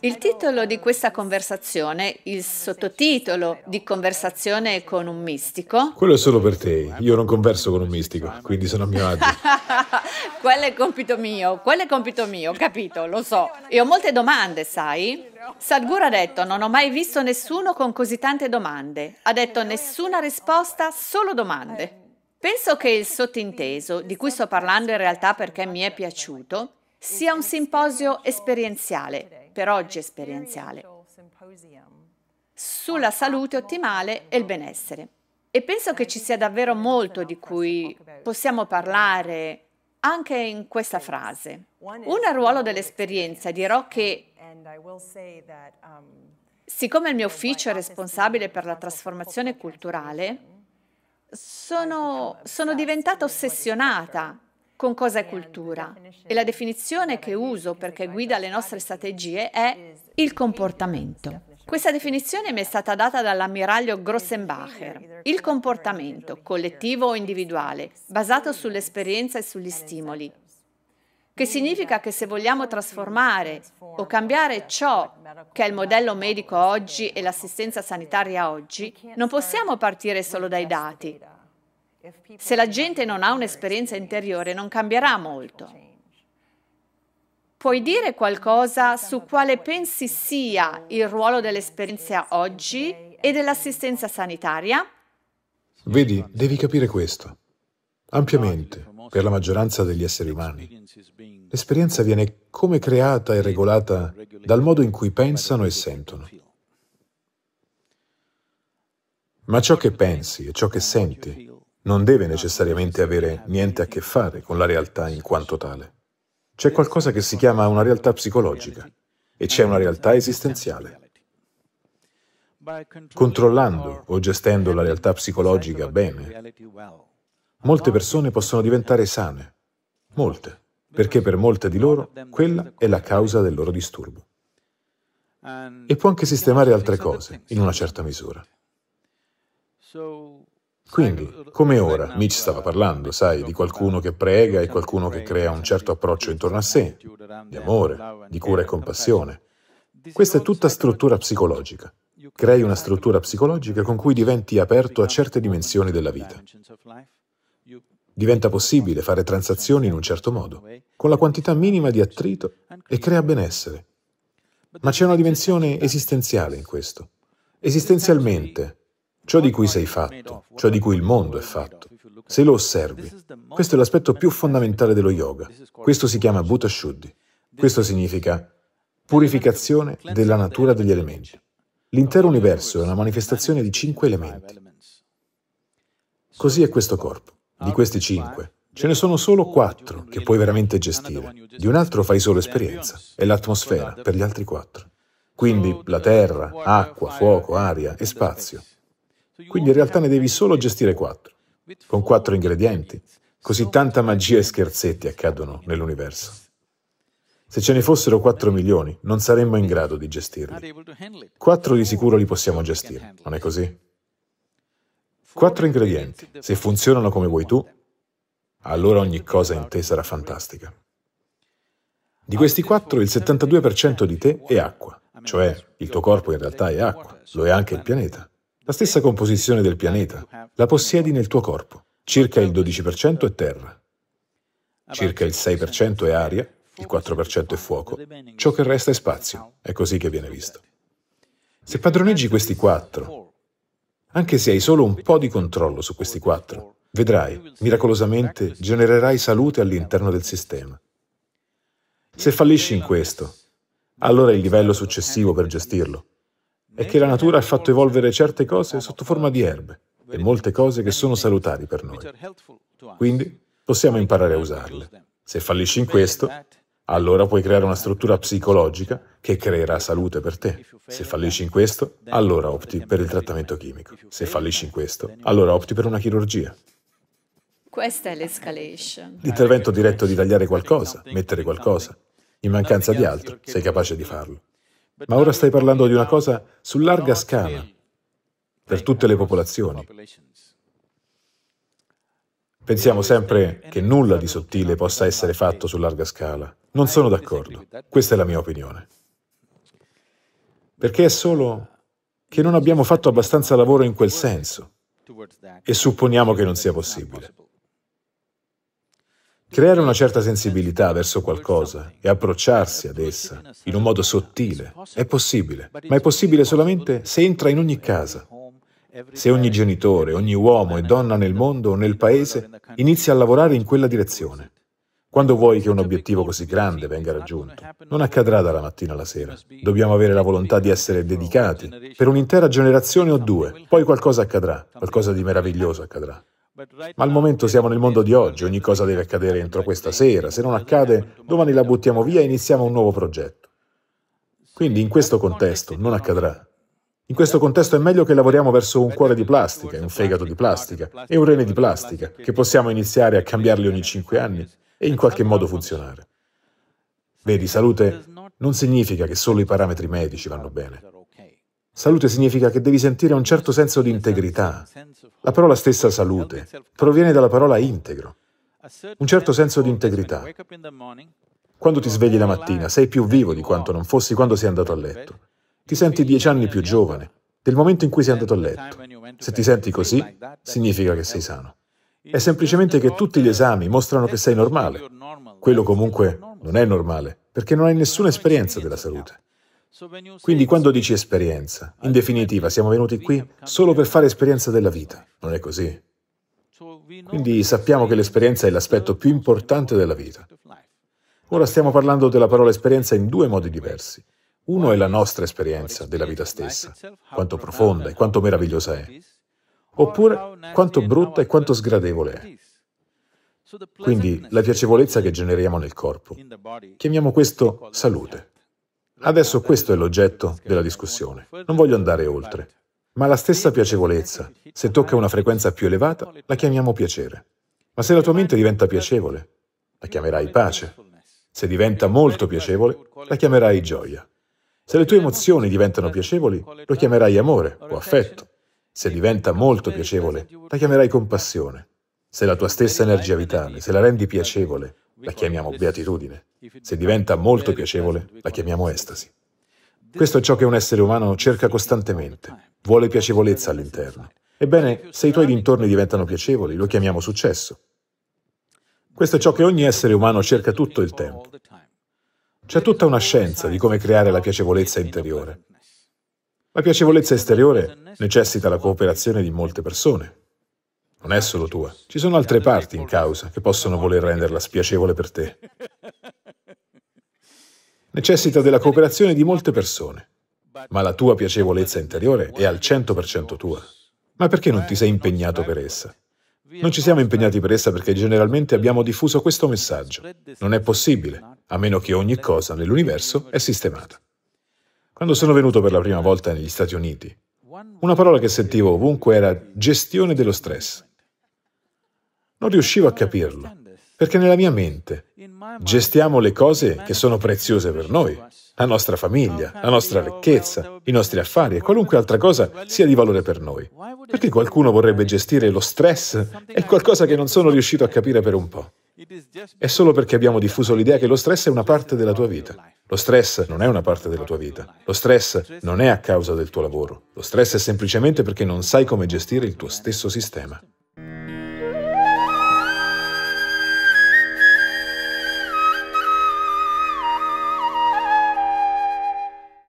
Il titolo di questa conversazione, il sottotitolo di Conversazione con un mistico. Quello è solo per te. Io non converso con un mistico, quindi sono a mio agio. quello è compito mio, quello è compito mio, capito, lo so. E ho molte domande, sai? Sadhguru ha detto: Non ho mai visto nessuno con così tante domande. Ha detto nessuna risposta, solo domande. Penso che il sottinteso, di cui sto parlando in realtà perché mi è piaciuto, sia un simposio esperienziale, per oggi esperienziale, sulla salute ottimale e il benessere. E penso che ci sia davvero molto di cui possiamo parlare anche in questa frase. Uno ruolo dell'esperienza. Dirò che siccome il mio ufficio è responsabile per la trasformazione culturale, sono, sono diventata ossessionata con cosa è cultura e la definizione che uso perché guida le nostre strategie è il comportamento. Questa definizione mi è stata data dall'ammiraglio Grossenbacher. Il comportamento, collettivo o individuale, basato sull'esperienza e sugli stimoli, che significa che se vogliamo trasformare o cambiare ciò che è il modello medico oggi e l'assistenza sanitaria oggi, non possiamo partire solo dai dati, se la gente non ha un'esperienza interiore non cambierà molto. Puoi dire qualcosa su quale pensi sia il ruolo dell'esperienza oggi e dell'assistenza sanitaria? Vedi, devi capire questo. Ampiamente, per la maggioranza degli esseri umani, l'esperienza viene come creata e regolata dal modo in cui pensano e sentono. Ma ciò che pensi e ciò che senti non deve necessariamente avere niente a che fare con la realtà in quanto tale. C'è qualcosa che si chiama una realtà psicologica e c'è una realtà esistenziale. Controllando o gestendo la realtà psicologica bene, molte persone possono diventare sane, molte, perché per molte di loro quella è la causa del loro disturbo. E può anche sistemare altre cose, in una certa misura. Quindi, come ora, Mitch stava parlando, sai, di qualcuno che prega e qualcuno che crea un certo approccio intorno a sé, di amore, di cura e compassione. Questa è tutta struttura psicologica. Crei una struttura psicologica con cui diventi aperto a certe dimensioni della vita. Diventa possibile fare transazioni in un certo modo, con la quantità minima di attrito e crea benessere. Ma c'è una dimensione esistenziale in questo. Esistenzialmente, ciò di cui sei fatto, ciò di cui il mondo è fatto. Se lo osservi, questo è l'aspetto più fondamentale dello yoga. Questo si chiama Buddha Shuddhi. Questo significa purificazione della natura degli elementi. L'intero universo è una manifestazione di cinque elementi. Così è questo corpo. Di questi cinque, ce ne sono solo quattro che puoi veramente gestire. Di un altro fai solo esperienza, è l'atmosfera per gli altri quattro. Quindi la terra, acqua, fuoco, aria e spazio quindi in realtà ne devi solo gestire quattro, con quattro ingredienti. Così tanta magia e scherzetti accadono nell'universo. Se ce ne fossero 4 milioni, non saremmo in grado di gestirli. 4 di sicuro li possiamo gestire, non è così? 4 ingredienti, se funzionano come vuoi tu, allora ogni cosa in te sarà fantastica. Di questi 4, il 72% di te è acqua, cioè il tuo corpo in realtà è acqua, lo è anche il pianeta. La stessa composizione del pianeta la possiedi nel tuo corpo. Circa il 12% è terra, circa il 6% è aria, il 4% è fuoco, ciò che resta è spazio. È così che viene visto. Se padroneggi questi quattro, anche se hai solo un po' di controllo su questi quattro, vedrai, miracolosamente, genererai salute all'interno del sistema. Se fallisci in questo, allora il livello successivo per gestirlo è che la natura ha fatto evolvere certe cose sotto forma di erbe e molte cose che sono salutari per noi. Quindi possiamo imparare a usarle. Se fallisci in questo, allora puoi creare una struttura psicologica che creerà salute per te. Se fallisci in questo, allora opti per il trattamento chimico. Se fallisci in questo, allora opti per una chirurgia. Questa è l'escalation. L'intervento diretto di tagliare qualcosa, mettere qualcosa, in mancanza di altro, sei capace di farlo. Ma ora stai parlando di una cosa su larga scala, per tutte le popolazioni. Pensiamo sempre che nulla di sottile possa essere fatto su larga scala. Non sono d'accordo. Questa è la mia opinione. Perché è solo che non abbiamo fatto abbastanza lavoro in quel senso e supponiamo che non sia possibile. Creare una certa sensibilità verso qualcosa e approcciarsi ad essa in un modo sottile è possibile, ma è possibile solamente se entra in ogni casa, se ogni genitore, ogni uomo e donna nel mondo o nel paese inizia a lavorare in quella direzione. Quando vuoi che un obiettivo così grande venga raggiunto, non accadrà dalla mattina alla sera. Dobbiamo avere la volontà di essere dedicati per un'intera generazione o due, poi qualcosa accadrà, qualcosa di meraviglioso accadrà. Ma al momento siamo nel mondo di oggi, ogni cosa deve accadere entro questa sera, se non accade domani la buttiamo via e iniziamo un nuovo progetto. Quindi in questo contesto non accadrà. In questo contesto è meglio che lavoriamo verso un cuore di plastica, un fegato di plastica e un rene di plastica, che possiamo iniziare a cambiarli ogni cinque anni e in qualche modo funzionare. Vedi, salute non significa che solo i parametri medici vanno bene. Salute significa che devi sentire un certo senso di integrità. La parola stessa salute proviene dalla parola integro. Un certo senso di integrità. Quando ti svegli la mattina sei più vivo di quanto non fossi quando sei andato a letto. Ti senti dieci anni più giovane del momento in cui sei andato a letto. Se ti senti così, significa che sei sano. È semplicemente che tutti gli esami mostrano che sei normale. Quello comunque non è normale, perché non hai nessuna esperienza della salute. Quindi quando dici esperienza, in definitiva siamo venuti qui solo per fare esperienza della vita, non è così? Quindi sappiamo che l'esperienza è l'aspetto più importante della vita. Ora stiamo parlando della parola esperienza in due modi diversi. Uno è la nostra esperienza della vita stessa, quanto profonda e quanto meravigliosa è, oppure quanto brutta e quanto sgradevole è. Quindi la piacevolezza che generiamo nel corpo. Chiamiamo questo salute. Adesso questo è l'oggetto della discussione. Non voglio andare oltre. Ma la stessa piacevolezza, se tocca una frequenza più elevata, la chiamiamo piacere. Ma se la tua mente diventa piacevole, la chiamerai pace. Se diventa molto piacevole, la chiamerai gioia. Se le tue emozioni diventano piacevoli, lo chiamerai amore o affetto. Se diventa molto piacevole, la chiamerai compassione. Se la tua stessa energia vitale, se la rendi piacevole, la chiamiamo beatitudine. Se diventa molto piacevole, la chiamiamo estasi. Questo è ciò che un essere umano cerca costantemente, vuole piacevolezza all'interno. Ebbene, se i tuoi dintorni diventano piacevoli, lo chiamiamo successo. Questo è ciò che ogni essere umano cerca tutto il tempo. C'è tutta una scienza di come creare la piacevolezza interiore. La piacevolezza esteriore necessita la cooperazione di molte persone. Non è solo tua. Ci sono altre parti in causa che possono voler renderla spiacevole per te. Necessita della cooperazione di molte persone, ma la tua piacevolezza interiore è al 100% tua. Ma perché non ti sei impegnato per essa? Non ci siamo impegnati per essa perché generalmente abbiamo diffuso questo messaggio. Non è possibile, a meno che ogni cosa nell'universo è sistemata. Quando sono venuto per la prima volta negli Stati Uniti, una parola che sentivo ovunque era gestione dello stress. Non riuscivo a capirlo, perché nella mia mente gestiamo le cose che sono preziose per noi, la nostra famiglia, la nostra ricchezza, i nostri affari e qualunque altra cosa sia di valore per noi. Perché qualcuno vorrebbe gestire lo stress? È qualcosa che non sono riuscito a capire per un po'. È solo perché abbiamo diffuso l'idea che lo stress è una parte della tua vita. Lo stress non è una parte della tua vita. Lo stress non è a causa del tuo lavoro. Lo stress è semplicemente perché non sai come gestire il tuo stesso sistema.